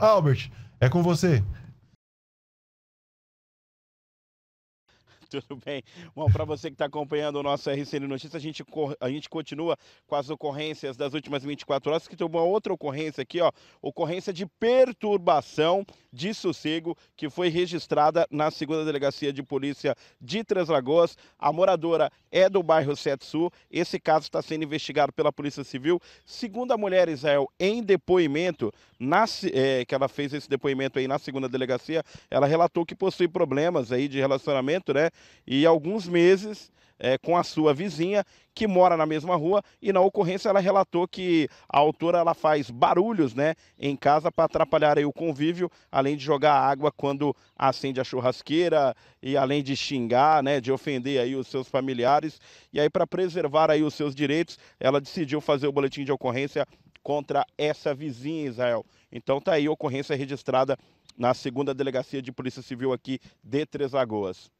Albert, é com você. tudo bem? Bom, para você que está acompanhando o nosso RCN Notícias, a gente, a gente continua com as ocorrências das últimas 24 horas, que tem uma outra ocorrência aqui, ó, ocorrência de perturbação de sossego que foi registrada na segunda delegacia de polícia de Três Lagoas. A moradora é do bairro Sete Sul. Esse caso está sendo investigado pela Polícia Civil. Segundo a mulher Israel, em depoimento, na, é, que ela fez esse depoimento aí na segunda delegacia, ela relatou que possui problemas aí de relacionamento, né? E alguns meses. É, com a sua vizinha, que mora na mesma rua, e na ocorrência ela relatou que a autora ela faz barulhos né, em casa para atrapalhar aí o convívio. A além de jogar água quando acende a churrasqueira e além de xingar, né, de ofender aí os seus familiares. E aí para preservar aí os seus direitos, ela decidiu fazer o boletim de ocorrência contra essa vizinha, Israel. Então tá aí a ocorrência registrada na segunda delegacia de Polícia Civil aqui de Três Lagoas.